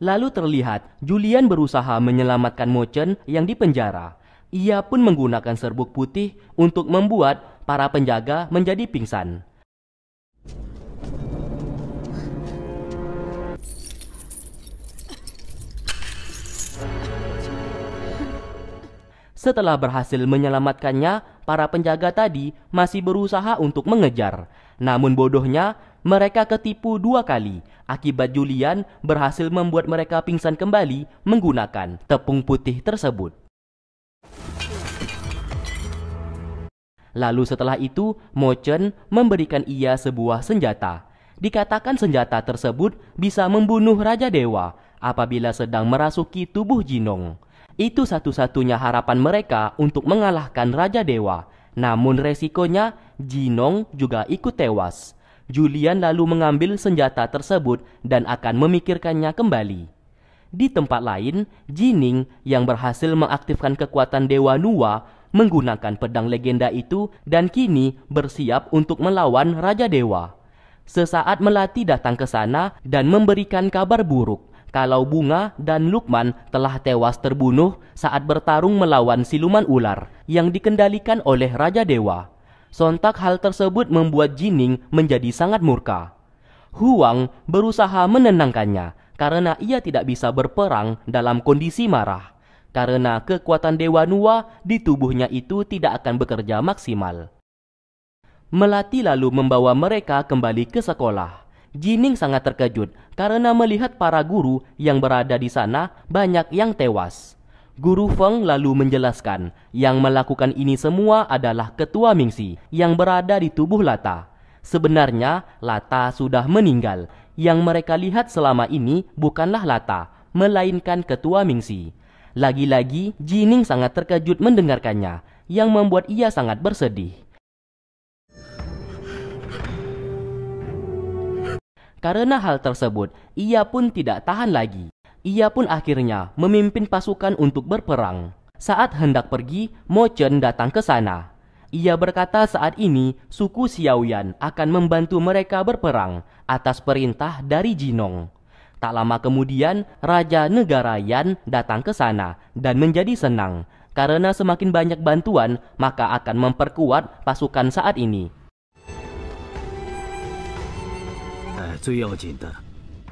Lalu terlihat Julian berusaha menyelamatkan Mochen yang dipenjara. Ia pun menggunakan serbuk putih untuk membuat para penjaga menjadi pingsan. Setelah berhasil menyelamatkannya, para penjaga tadi masih berusaha untuk mengejar. Namun bodohnya, mereka ketipu dua kali. Akibat Julian berhasil membuat mereka pingsan kembali menggunakan tepung putih tersebut. Lalu setelah itu, Mo Chen memberikan ia sebuah senjata. Dikatakan senjata tersebut bisa membunuh Raja Dewa apabila sedang merasuki tubuh Jinong. Itu satu-satunya harapan mereka untuk mengalahkan Raja Dewa. Namun resikonya, Jinong juga ikut tewas. Julian lalu mengambil senjata tersebut dan akan memikirkannya kembali. Di tempat lain, Jining yang berhasil mengaktifkan kekuatan Dewa Nuwa menggunakan pedang legenda itu dan kini bersiap untuk melawan Raja Dewa. Sesaat Melati datang ke sana dan memberikan kabar buruk kalau Bunga dan Lukman telah tewas terbunuh saat bertarung melawan siluman ular yang dikendalikan oleh Raja Dewa. Sontak hal tersebut membuat Jining menjadi sangat murka. Huang berusaha menenangkannya karena ia tidak bisa berperang dalam kondisi marah. Karena kekuatan Dewa Nuwa di tubuhnya itu tidak akan bekerja maksimal. Melati lalu membawa mereka kembali ke sekolah. Jining sangat terkejut karena melihat para guru yang berada di sana banyak yang tewas. Guru Feng lalu menjelaskan, yang melakukan ini semua adalah ketua Mingsi yang berada di tubuh Lata. Sebenarnya Lata sudah meninggal. Yang mereka lihat selama ini bukanlah Lata, melainkan ketua Mingsi. Lagi-lagi Jining sangat terkejut mendengarkannya, yang membuat ia sangat bersedih. Karena hal tersebut, ia pun tidak tahan lagi. Ia pun akhirnya memimpin pasukan untuk berperang. Saat hendak pergi, Mo Chen datang ke sana. Ia berkata saat ini suku Xiaoyan akan membantu mereka berperang atas perintah dari Jinong. Tak lama kemudian, Raja Negara Yan datang ke sana dan menjadi senang karena semakin banyak bantuan maka akan memperkuat pasukan saat ini. Eh, 最要紧的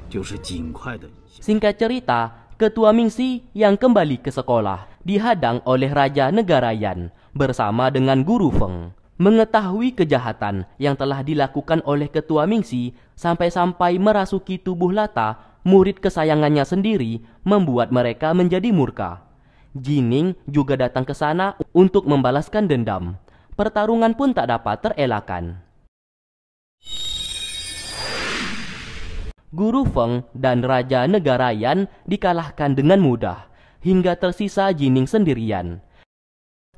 就是尽快的。Singkat cerita, Ketua Mingsi yang kembali ke sekolah dihadang oleh Raja Negara Yan bersama dengan Guru Feng. Mengetahui kejahatan yang telah dilakukan oleh Ketua Mingsi sampai-sampai merasuki tubuh Lata, murid kesayangannya sendiri membuat mereka menjadi murka. Jining juga datang ke sana untuk membalaskan dendam. Pertarungan pun tak dapat terelakkan. Guru Feng dan Raja Negara Yan dikalahkan dengan mudah, hingga tersisa Jining sendirian.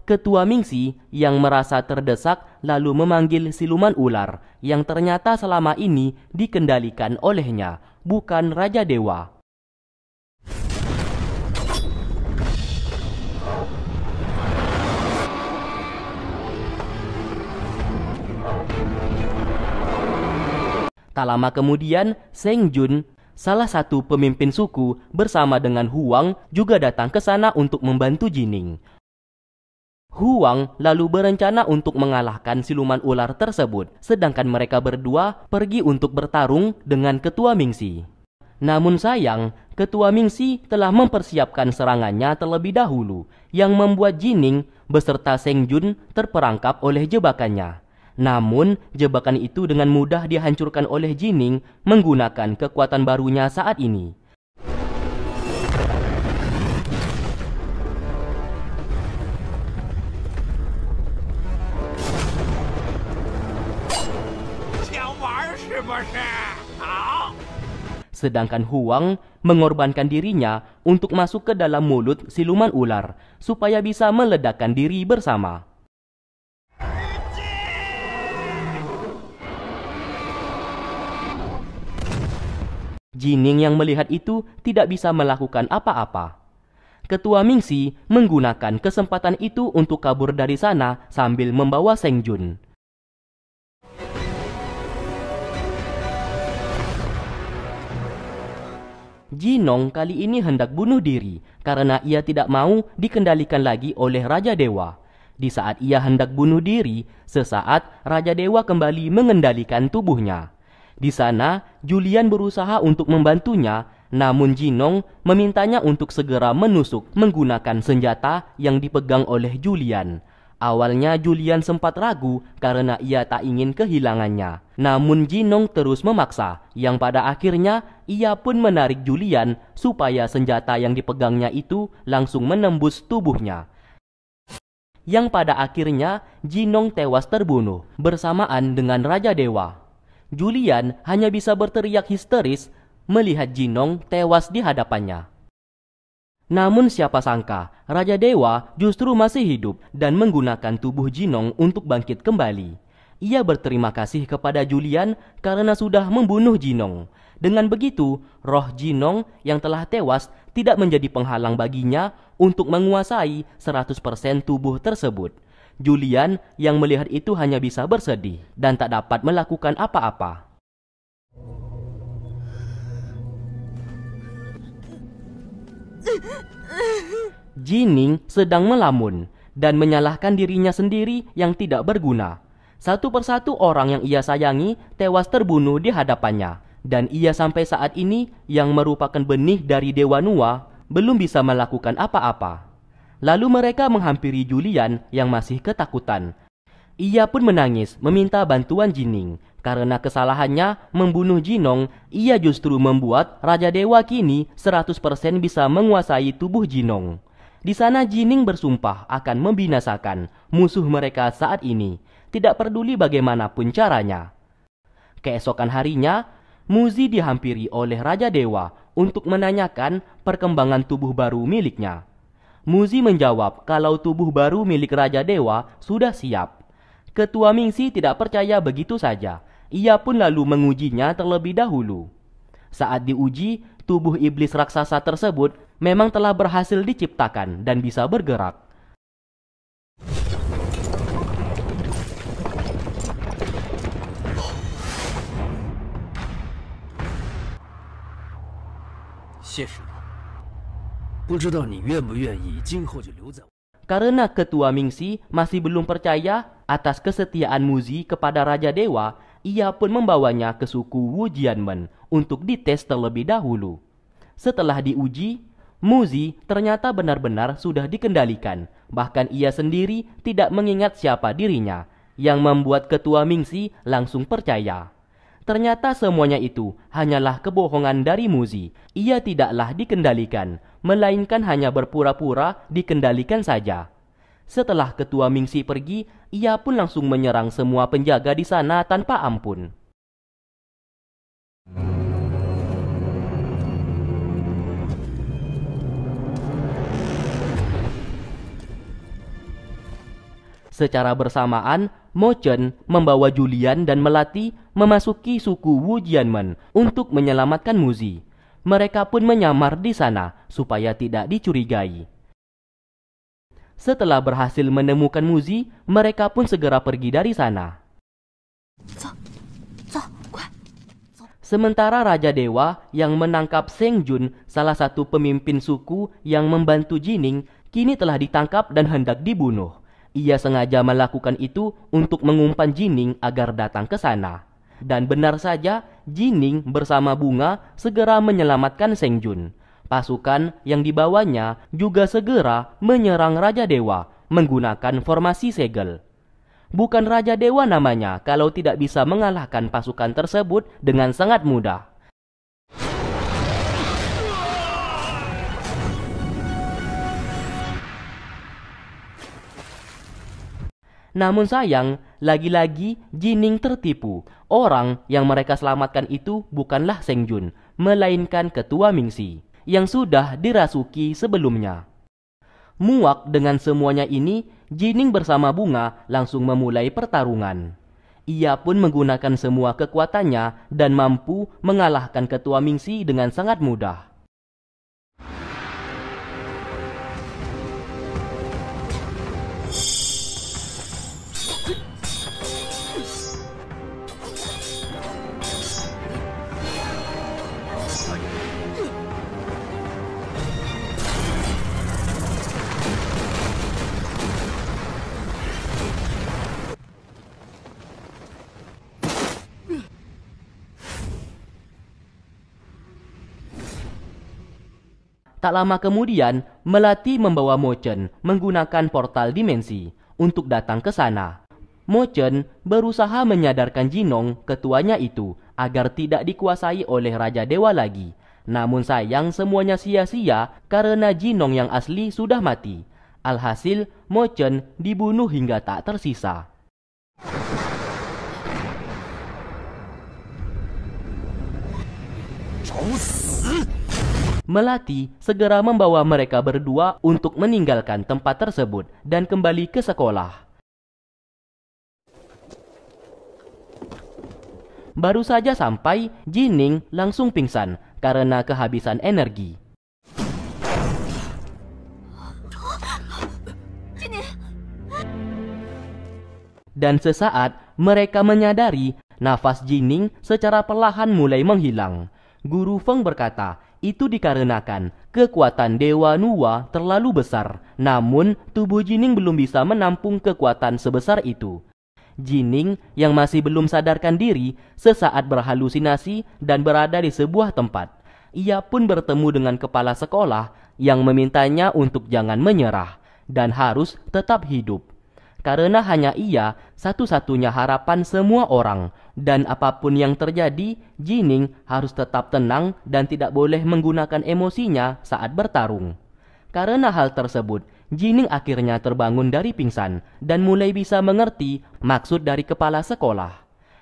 Ketua Mingsi yang merasa terdesak lalu memanggil siluman ular yang ternyata selama ini dikendalikan olehnya, bukan Raja Dewa. Tak lama kemudian, Seng Jun, salah satu pemimpin suku bersama dengan Huang juga datang ke sana untuk membantu Jining. Huang lalu berencana untuk mengalahkan siluman ular tersebut, sedangkan mereka berdua pergi untuk bertarung dengan Ketua Mingsi. Namun sayang, Ketua Mingsi telah mempersiapkan serangannya terlebih dahulu, yang membuat Jining beserta Seng Jun terperangkap oleh jebakannya. Namun, jebakan itu dengan mudah dihancurkan oleh Jining menggunakan kekuatan barunya saat ini. Sedangkan Huang mengorbankan dirinya untuk masuk ke dalam mulut siluman ular supaya bisa meledakkan diri bersama. Jining yang melihat itu tidak bisa melakukan apa-apa. Ketua Mingsi menggunakan kesempatan itu untuk kabur dari sana sambil membawa Seng Jun. Jinong kali ini hendak bunuh diri karena ia tidak mau dikendalikan lagi oleh Raja Dewa. Di saat ia hendak bunuh diri, sesaat Raja Dewa kembali mengendalikan tubuhnya. Di sana, Julian berusaha untuk membantunya, namun Jinong memintanya untuk segera menusuk menggunakan senjata yang dipegang oleh Julian. Awalnya Julian sempat ragu karena ia tak ingin kehilangannya. Namun Jinong terus memaksa, yang pada akhirnya ia pun menarik Julian supaya senjata yang dipegangnya itu langsung menembus tubuhnya. Yang pada akhirnya Jinong tewas terbunuh bersamaan dengan Raja Dewa. Julian hanya bisa berteriak histeris melihat Jinong tewas di hadapannya. Namun siapa sangka, Raja Dewa justru masih hidup dan menggunakan tubuh Jinong untuk bangkit kembali. Ia berterima kasih kepada Julian karena sudah membunuh Jinong. Dengan begitu, roh Jinong yang telah tewas tidak menjadi penghalang baginya untuk menguasai 100% tubuh tersebut. Julian yang melihat itu hanya bisa bersedih dan tak dapat melakukan apa-apa. Jining sedang melamun dan menyalahkan dirinya sendiri yang tidak berguna. Satu persatu orang yang ia sayangi tewas terbunuh di hadapannya, dan ia sampai saat ini yang merupakan benih dari Dewa Nua belum bisa melakukan apa-apa. Lalu mereka menghampiri Julian yang masih ketakutan. Ia pun menangis meminta bantuan Jining. Karena kesalahannya membunuh Jinong, ia justru membuat Raja Dewa kini 100% bisa menguasai tubuh Jinong. Di sana Jining bersumpah akan membinasakan musuh mereka saat ini, tidak peduli bagaimanapun caranya. Keesokan harinya, Muzi dihampiri oleh Raja Dewa untuk menanyakan perkembangan tubuh baru miliknya. Muzi menjawab kalau tubuh baru milik Raja Dewa sudah siap. Ketua Mingsi tidak percaya begitu saja. Ia pun lalu mengujinya terlebih dahulu. Saat diuji, tubuh iblis raksasa tersebut memang telah berhasil diciptakan dan bisa bergerak. Sifu. Karena ketua Mingsi masih belum percaya atas kesetiaan Muzi kepada Raja Dewa, ia pun membawanya ke suku Wu Jianmen untuk dites terlebih dahulu. Setelah diuji, Muzi ternyata benar-benar sudah dikendalikan, bahkan ia sendiri tidak mengingat siapa dirinya, yang membuat ketua Mingsi langsung percaya. Ternyata semuanya itu hanyalah kebohongan dari Muzi. Ia tidaklah dikendalikan, melainkan hanya berpura-pura dikendalikan saja. Setelah ketua Mingsi pergi, ia pun langsung menyerang semua penjaga di sana tanpa ampun. Secara bersamaan, Mochen membawa Julian dan Melati memasuki suku Wu Jianmen untuk menyelamatkan Muzi. Mereka pun menyamar di sana supaya tidak dicurigai. Setelah berhasil menemukan Muzi, mereka pun segera pergi dari sana. Sementara Raja Dewa yang menangkap Seng Jun, salah satu pemimpin suku yang membantu Jining, kini telah ditangkap dan hendak dibunuh. Ia sengaja melakukan itu untuk mengumpan Jining agar datang ke sana. Dan benar saja, Jining bersama Bunga segera menyelamatkan Seng Jun. Pasukan yang dibawanya juga segera menyerang Raja Dewa menggunakan formasi segel. Bukan Raja Dewa namanya kalau tidak bisa mengalahkan pasukan tersebut dengan sangat mudah. Namun sayang, lagi-lagi Jining tertipu. Orang yang mereka selamatkan itu bukanlah Seng Jun, melainkan ketua Mingsi yang sudah dirasuki sebelumnya. Muak dengan semuanya ini, Jining bersama Bunga langsung memulai pertarungan. Ia pun menggunakan semua kekuatannya dan mampu mengalahkan ketua Mingsi dengan sangat mudah. Tak lama kemudian, Melati membawa Mochen menggunakan portal dimensi untuk datang ke sana. Mochen berusaha menyadarkan Jinong, ketuanya itu, agar tidak dikuasai oleh Raja Dewa lagi. Namun sayang semuanya sia-sia karena Jinong yang asli sudah mati. Alhasil, Mochen dibunuh hingga tak tersisa. Melati segera membawa mereka berdua untuk meninggalkan tempat tersebut dan kembali ke sekolah. Baru saja sampai, Jining langsung pingsan karena kehabisan energi. Dan sesaat mereka menyadari nafas Jining secara perlahan mulai menghilang. Guru Feng berkata, itu dikarenakan kekuatan Dewa Nuwa terlalu besar, namun tubuh Jining belum bisa menampung kekuatan sebesar itu. Jining yang masih belum sadarkan diri sesaat berhalusinasi dan berada di sebuah tempat. Ia pun bertemu dengan kepala sekolah yang memintanya untuk jangan menyerah dan harus tetap hidup. Karena hanya ia satu-satunya harapan semua orang, dan apapun yang terjadi, Jining harus tetap tenang dan tidak boleh menggunakan emosinya saat bertarung. Karena hal tersebut, Jining akhirnya terbangun dari pingsan dan mulai bisa mengerti maksud dari kepala sekolah.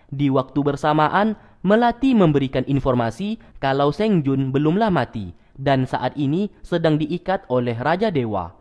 Di waktu bersamaan, Melati memberikan informasi kalau Seng Jun belumlah mati dan saat ini sedang diikat oleh Raja Dewa.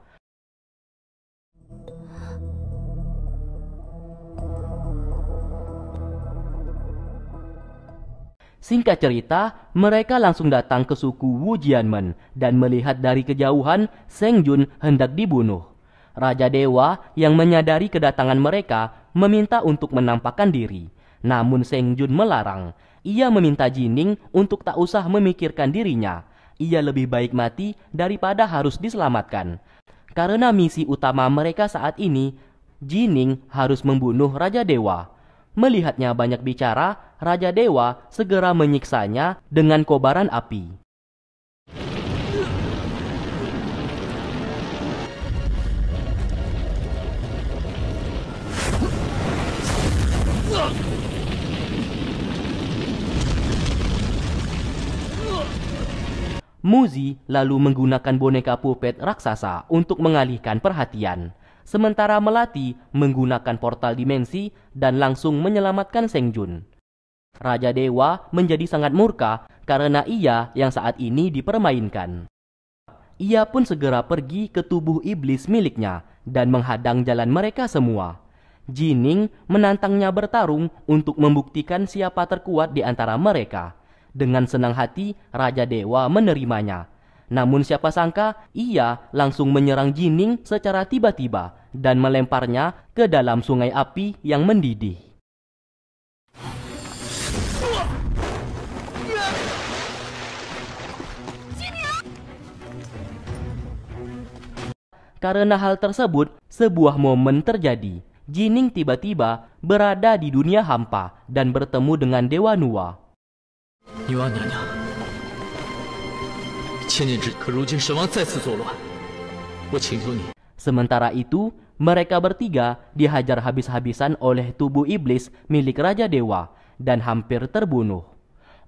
Singkat cerita, mereka langsung datang ke suku Wu Jianmen dan melihat dari kejauhan Seng Jun hendak dibunuh. Raja Dewa yang menyadari kedatangan mereka meminta untuk menampakkan diri. Namun Seng Jun melarang. Ia meminta Jining untuk tak usah memikirkan dirinya. Ia lebih baik mati daripada harus diselamatkan. Karena misi utama mereka saat ini, Jining harus membunuh Raja Dewa. Melihatnya banyak bicara, Raja Dewa segera menyiksanya dengan kobaran api. Muzi lalu menggunakan boneka pupet raksasa untuk mengalihkan perhatian sementara Melati menggunakan portal dimensi dan langsung menyelamatkan Seng Jun. Raja Dewa menjadi sangat murka karena ia yang saat ini dipermainkan. Ia pun segera pergi ke tubuh iblis miliknya dan menghadang jalan mereka semua. Jining menantangnya bertarung untuk membuktikan siapa terkuat di antara mereka. Dengan senang hati, Raja Dewa menerimanya namun siapa sangka ia langsung menyerang Jining secara tiba-tiba dan melemparnya ke dalam sungai api yang mendidih. Karena hal tersebut, sebuah momen terjadi. Jining tiba-tiba berada di dunia hampa dan bertemu dengan Dewa Nuwa. Sementara itu, mereka bertiga dihajar habis-habisan oleh tubuh iblis milik Raja Dewa dan hampir terbunuh.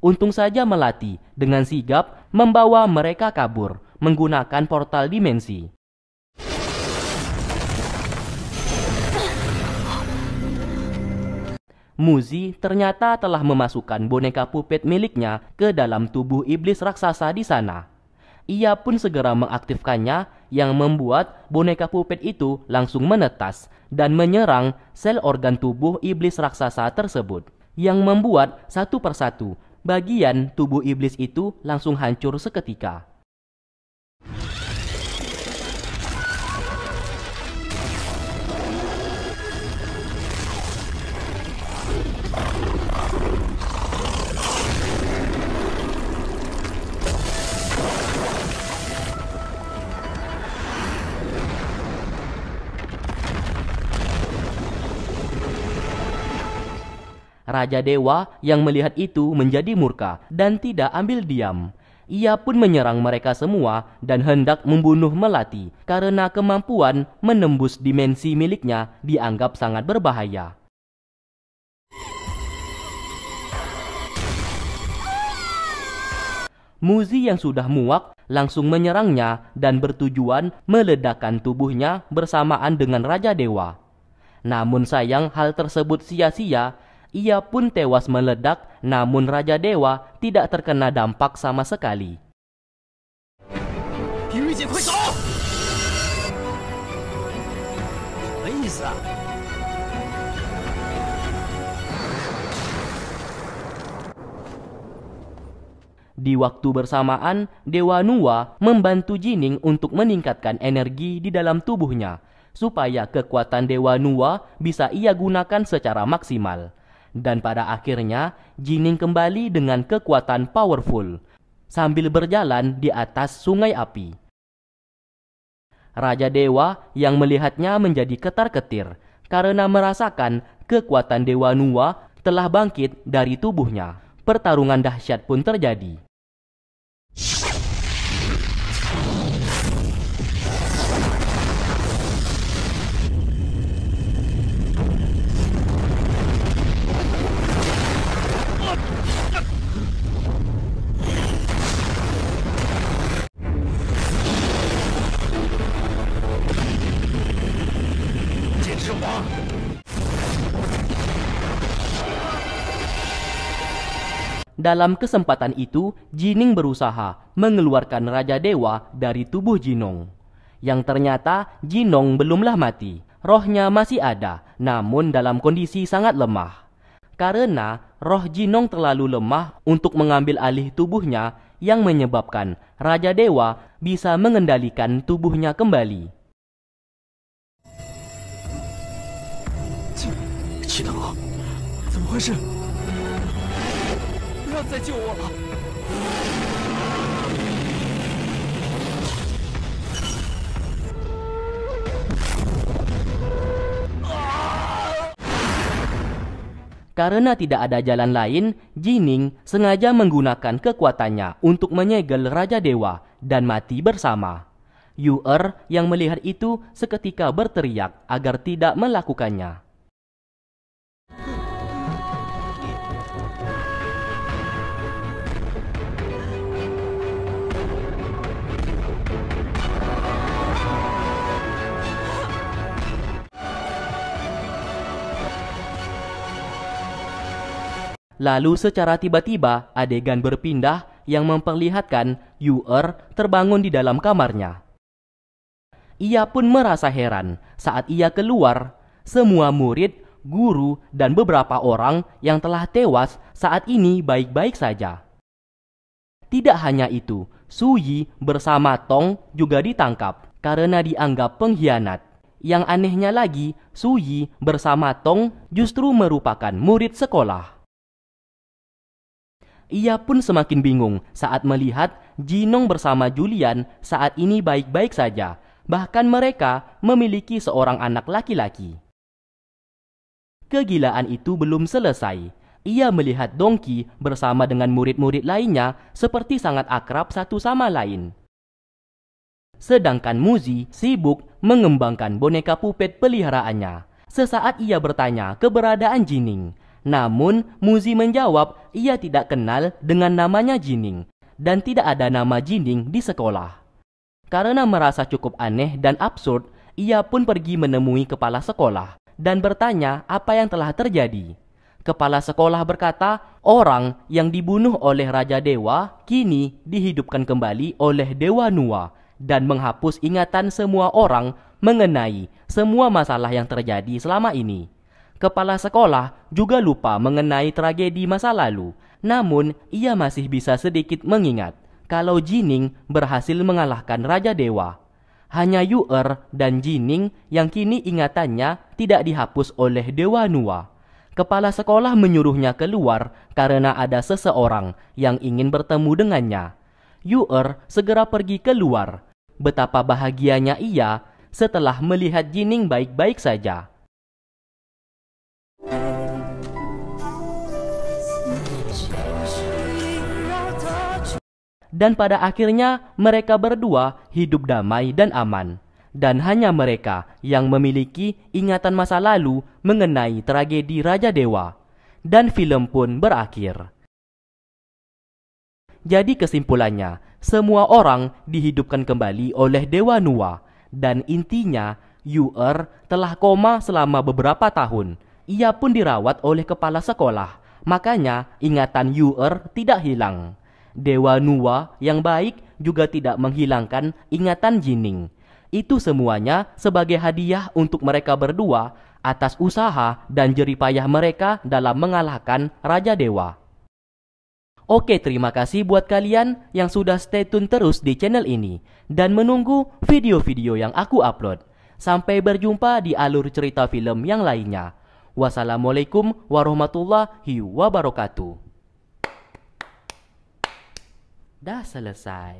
Untung saja Melati dengan sigap membawa mereka kabur menggunakan portal dimensi. Muzi ternyata telah memasukkan boneka pupet miliknya ke dalam tubuh iblis raksasa di sana. Ia pun segera mengaktifkannya yang membuat boneka pupet itu langsung menetas dan menyerang sel organ tubuh iblis raksasa tersebut. Yang membuat satu persatu bagian tubuh iblis itu langsung hancur seketika. Raja Dewa yang melihat itu menjadi murka dan tidak ambil diam. Ia pun menyerang mereka semua dan hendak membunuh Melati karena kemampuan menembus dimensi miliknya dianggap sangat berbahaya. Muzi yang sudah muak langsung menyerangnya dan bertujuan meledakkan tubuhnya bersamaan dengan Raja Dewa. Namun sayang hal tersebut sia-sia ia pun tewas meledak, namun Raja Dewa tidak terkena dampak sama sekali. Di waktu bersamaan, Dewa Nuwa membantu Jining untuk meningkatkan energi di dalam tubuhnya, supaya kekuatan Dewa Nuwa bisa ia gunakan secara maksimal dan pada akhirnya Jining kembali dengan kekuatan powerful sambil berjalan di atas sungai api. Raja Dewa yang melihatnya menjadi ketar-ketir karena merasakan kekuatan Dewa Nuwa telah bangkit dari tubuhnya. Pertarungan dahsyat pun terjadi. Dalam kesempatan itu, Jining berusaha mengeluarkan Raja Dewa dari tubuh Jinong. Yang ternyata Jinong belumlah mati. Rohnya masih ada, namun dalam kondisi sangat lemah. Karena roh Jinong terlalu lemah untuk mengambil alih tubuhnya yang menyebabkan Raja Dewa bisa mengendalikan tubuhnya kembali. Jinong, 怎么回事？karena tidak ada jalan lain, Jining sengaja menggunakan kekuatannya untuk menyegel Raja Dewa dan mati bersama. Yuer yang melihat itu seketika berteriak agar tidak melakukannya. Lalu secara tiba-tiba adegan berpindah yang memperlihatkan Yuer terbangun di dalam kamarnya. Ia pun merasa heran saat ia keluar. Semua murid, guru, dan beberapa orang yang telah tewas saat ini baik-baik saja. Tidak hanya itu, Suyi bersama Tong juga ditangkap karena dianggap pengkhianat. Yang anehnya lagi, Suyi bersama Tong justru merupakan murid sekolah. Ia pun semakin bingung saat melihat Jinong bersama Julian saat ini baik-baik saja. Bahkan mereka memiliki seorang anak laki-laki. Kegilaan itu belum selesai. Ia melihat Dongki bersama dengan murid-murid lainnya seperti sangat akrab satu sama lain. Sedangkan Muzi sibuk mengembangkan boneka pupet peliharaannya. Sesaat ia bertanya keberadaan Jining, namun, Muzi menjawab ia tidak kenal dengan namanya Jining dan tidak ada nama Jining di sekolah. Karena merasa cukup aneh dan absurd, ia pun pergi menemui kepala sekolah dan bertanya apa yang telah terjadi. Kepala sekolah berkata, orang yang dibunuh oleh Raja Dewa kini dihidupkan kembali oleh Dewa Nuwa dan menghapus ingatan semua orang mengenai semua masalah yang terjadi selama ini. Kepala sekolah juga lupa mengenai tragedi masa lalu, namun ia masih bisa sedikit mengingat kalau Jining berhasil mengalahkan Raja Dewa. Hanya Yuer dan Jining yang kini ingatannya tidak dihapus oleh Dewa Nuwa kepala sekolah menyuruhnya keluar karena ada seseorang yang ingin bertemu dengannya. Yuer segera pergi keluar. Betapa bahagianya ia setelah melihat Jining baik-baik saja. dan pada akhirnya mereka berdua hidup damai dan aman. Dan hanya mereka yang memiliki ingatan masa lalu mengenai tragedi Raja Dewa. Dan film pun berakhir. Jadi kesimpulannya, semua orang dihidupkan kembali oleh Dewa Nua. Dan intinya, Yuer telah koma selama beberapa tahun. Ia pun dirawat oleh kepala sekolah. Makanya ingatan Yuer tidak hilang. Dewa Nuwa yang baik juga tidak menghilangkan ingatan Jining. Itu semuanya sebagai hadiah untuk mereka berdua atas usaha dan jeripayah mereka dalam mengalahkan Raja Dewa. Oke, terima kasih buat kalian yang sudah stay tune terus di channel ini dan menunggu video-video yang aku upload. Sampai berjumpa di alur cerita film yang lainnya. Wassalamualaikum warahmatullahi wabarakatuh. ด้าสลสาย